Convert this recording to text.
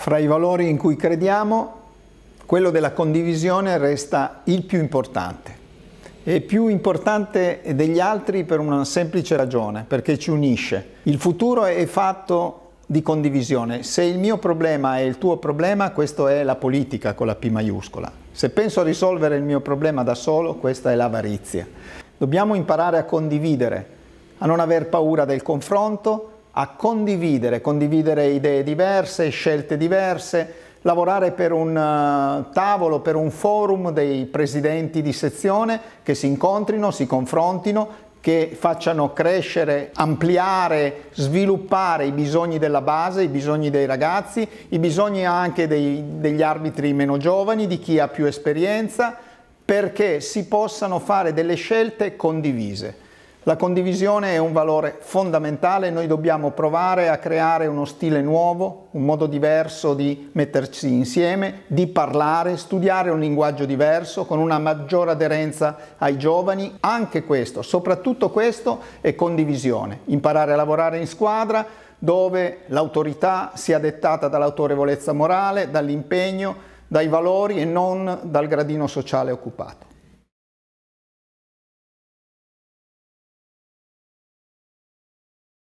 Fra i valori in cui crediamo, quello della condivisione resta il più importante. È più importante degli altri per una semplice ragione, perché ci unisce. Il futuro è fatto di condivisione. Se il mio problema è il tuo problema, questa è la politica con la P maiuscola. Se penso a risolvere il mio problema da solo, questa è l'avarizia. Dobbiamo imparare a condividere, a non aver paura del confronto, a condividere, condividere idee diverse, scelte diverse, lavorare per un eh, tavolo, per un forum dei presidenti di sezione che si incontrino, si confrontino, che facciano crescere, ampliare, sviluppare i bisogni della base, i bisogni dei ragazzi, i bisogni anche dei, degli arbitri meno giovani, di chi ha più esperienza, perché si possano fare delle scelte condivise. La condivisione è un valore fondamentale, noi dobbiamo provare a creare uno stile nuovo, un modo diverso di metterci insieme, di parlare, studiare un linguaggio diverso con una maggiore aderenza ai giovani. Anche questo, soprattutto questo, è condivisione, imparare a lavorare in squadra dove l'autorità sia dettata dall'autorevolezza morale, dall'impegno, dai valori e non dal gradino sociale occupato.